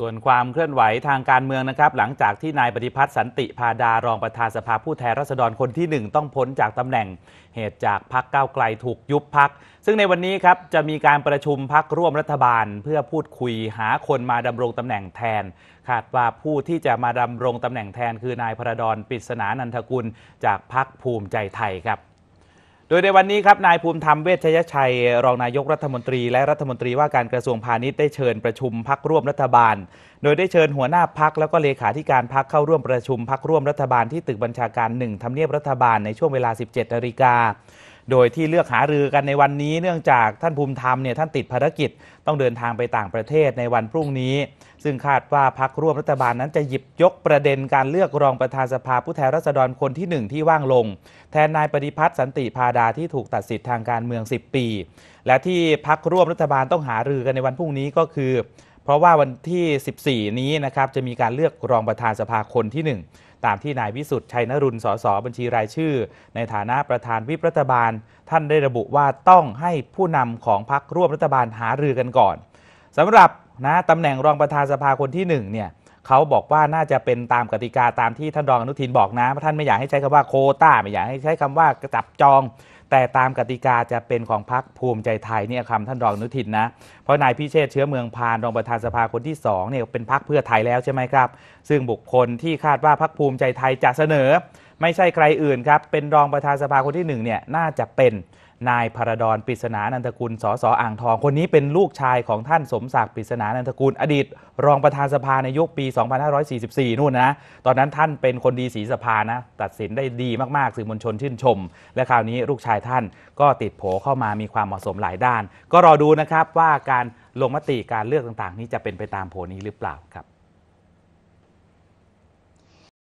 ส่วนความเคลื่อนไหวทางการเมืองนะครับ หลังจากที่นายปฏิพัฒน์สันติพาดา รองประธานสภาผู้แทนราษฎรคนที่ 1 ต้องพ้นจากตำแหน่ง เหตุจากพักเก้าไกลถูกยุบพัก ซึ่งในวันนี้ครับจะมีการประชุมพักร่วมรัฐบาล เพื่อพูดคุยหาคนมาดำรงตำแหน่งแทนคาดว่าผู้ที่จะมาดำรงตำแหน่งแทนคือนายพระดอนปิศนานันทกุล จากพักภูมิใจไทยครับโดยในวันนี้ครับ นายภูมิธรรมเวชยชัยรองนายกรัฐมนตรี และรัฐมนตรี ว่าการกระทรวงพาณิชย์ได้เชิญประชุมพักร่วมรัฐบาล โดยได้เชิญหัวหน้าพักแล้วก็เลขาธิการพักเข้าร่วมประชุมพักร่วมรัฐบาลที่ตึกบัญชาการหนึ่งทำเนียบรัฐบาลในช่วงเวลา 17นาฬิกาโดยที่เลือกหารือกันในวันนี้เนื่องจากท่านภูมิธรรมเนี่ยท่านติดภารกิจต้องเดินทางไปต่างประเทศในวันพรุ่งนี้ ซึ่งคาดว่าพักร่วมรัฐบาลนั้นจะหยิบยกประเด็นการเลือกรองประธานสภาผู้แทนราษฎรคนที่หนึ่งที่ว่างลง แทนนายปฏิพัฒน์สันติพาดาที่ถูกตัดสิทธิ์ทางการเมือง 10 ปี และที่พักร่วมรัฐบาลต้องหารือกันในวันพรุ่งนี้ก็คือราะว่าวันที่ 14 นี้นะครับจะมีการเลือกรองประธานสภาคนที่ 1 ตามที่ นายวิสุทธ์ชัยนรุนสสบัญชีรายชื่อ ในฐานะประธานวิปรัฐบาลท่านได้ระบุว่าต้องให้ผู้นำของพรรคร่วมรัฐบาลหารือกันก่อน สำหรับนะตำแหน่งรองประธานสภาคนที่1เนี่ยเขาบอกว่าน่าจะเป็นตามกติกาตามที่ท่านรองอนุทินบอกนะท่านไม่อยากให้ใช้คำว่าโคต้า ไม่อยากให้ใช้คำว่าจับจองแต่ตามกติกาจะเป็นของพรรคภูมิใจไทยเนี่ยคำท่านรองนุทินนะ เพราะนายพิเชษเชื้อเมืองพานรองประธานสภาคนที่2เนี่ยเป็นพรรคเพื่อไทยแล้วใช่ไหมครับ ซึ่งบุคคลที่คาดว่าพรรคภูมิใจไทยจะเสนอไม่ใช่ใครอื่นครับ เป็นรองประธานสภาคนที่หนึ่งเนี่ยน่าจะเป็นนายพรดอนปริศนานันทกุลสอสอ่างทอง คนนี้เป็นลูกชายของท่านสมศักดิ์ปริศนานันทกุลอดีตรองประธานสภาในยุคปี 2544 นู่นนะตอนนั้นท่านเป็นคนดีสีสภานะตัดสินได้ดีมากๆสื่อมวลชนชื่นชม และคราวนี้ลูกชายท่านก็ติดโผเข้ามามีความเหมาะสมหลายด้าน ก็รอดูนะครับว่าการลงมติการเลือกต่างๆ นี้จะเป็นไปตามโผนี้หรือเปล่าครับ